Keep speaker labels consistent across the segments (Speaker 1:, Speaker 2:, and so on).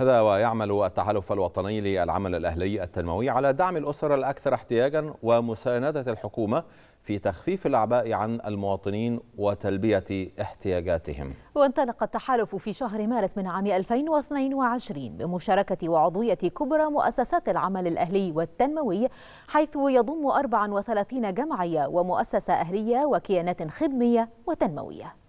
Speaker 1: هذا ويعمل التحالف الوطني للعمل الأهلي التنموي على دعم الأسر الأكثر احتياجا ومساندة الحكومة في تخفيف الأعباء عن المواطنين وتلبية احتياجاتهم وانطلق التحالف في شهر مارس من عام 2022 بمشاركة وعضوية كبرى مؤسسات العمل الأهلي والتنموي حيث يضم 34 جمعية ومؤسسة أهلية وكيانات خدمية وتنموية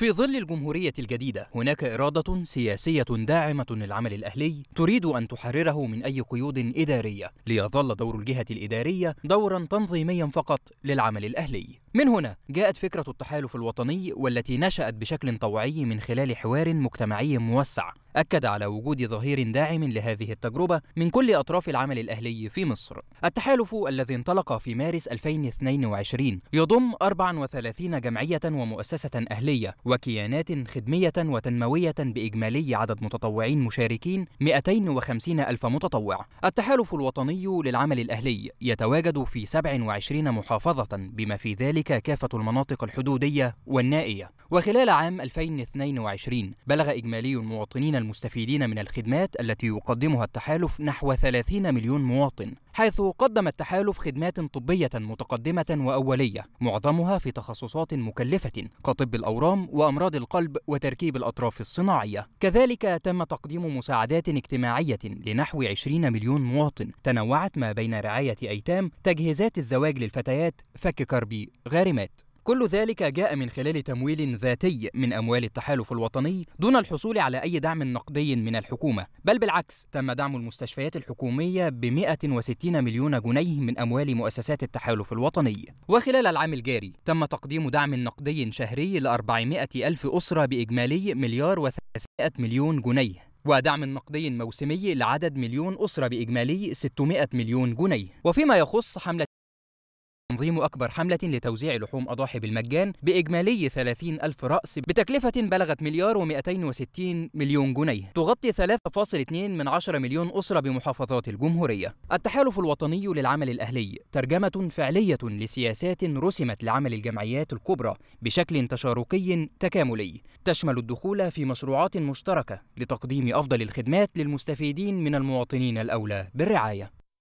Speaker 2: في ظل الجمهورية الجديدة هناك إرادة سياسية داعمة للعمل الأهلي تريد أن تحرره من أي قيود إدارية ليظل دور الجهة الإدارية دورا تنظيميا فقط للعمل الأهلي من هنا جاءت فكرة التحالف الوطني والتي نشأت بشكل طوعي من خلال حوار مجتمعي موسع أكد على وجود ظهير داعم لهذه التجربة من كل أطراف العمل الأهلي في مصر. التحالف الذي انطلق في مارس 2022 يضم 34 جمعية ومؤسسة أهلية وكيانات خدمية وتنموية بإجمالي عدد متطوعين مشاركين 250 ألف متطوع. التحالف الوطني للعمل الأهلي يتواجد في 27 محافظة بما في ذلك كافة المناطق الحدودية والنائية. وخلال عام 2022 بلغ إجمالي المواطنين المستفيدين من الخدمات التي يقدمها التحالف نحو 30 مليون مواطن حيث قدم التحالف خدمات طبية متقدمة وأولية معظمها في تخصصات مكلفة كطب الأورام وأمراض القلب وتركيب الأطراف الصناعية كذلك تم تقديم مساعدات اجتماعية لنحو 20 مليون مواطن تنوعت ما بين رعاية أيتام تجهيزات الزواج للفتيات فك كربي غارمات كل ذلك جاء من خلال تمويل ذاتي من أموال التحالف الوطني دون الحصول على أي دعم نقدي من الحكومة بل بالعكس تم دعم المستشفيات الحكومية ب 160 مليون جنيه من أموال مؤسسات التحالف الوطني وخلال العام الجاري تم تقديم دعم نقدي شهري ل 400 ألف أسرة بإجمالي مليار و300 مليون جنيه ودعم نقدي موسمي لعدد مليون أسرة بإجمالي 600 مليون جنيه وفيما يخص حملة تنظيم أكبر حملة لتوزيع لحوم أضاحي بالمجان بإجمالي 30 ألف رأس بتكلفة بلغت مليار و260 مليون جنيه تغطي 3.2 من 10 مليون أسرة بمحافظات الجمهورية التحالف الوطني للعمل الأهلي ترجمة فعلية لسياسات رسمت لعمل الجمعيات الكبرى بشكل تشاركي تكاملي تشمل الدخول في مشروعات مشتركة لتقديم أفضل الخدمات للمستفيدين من المواطنين الأولى بالرعاية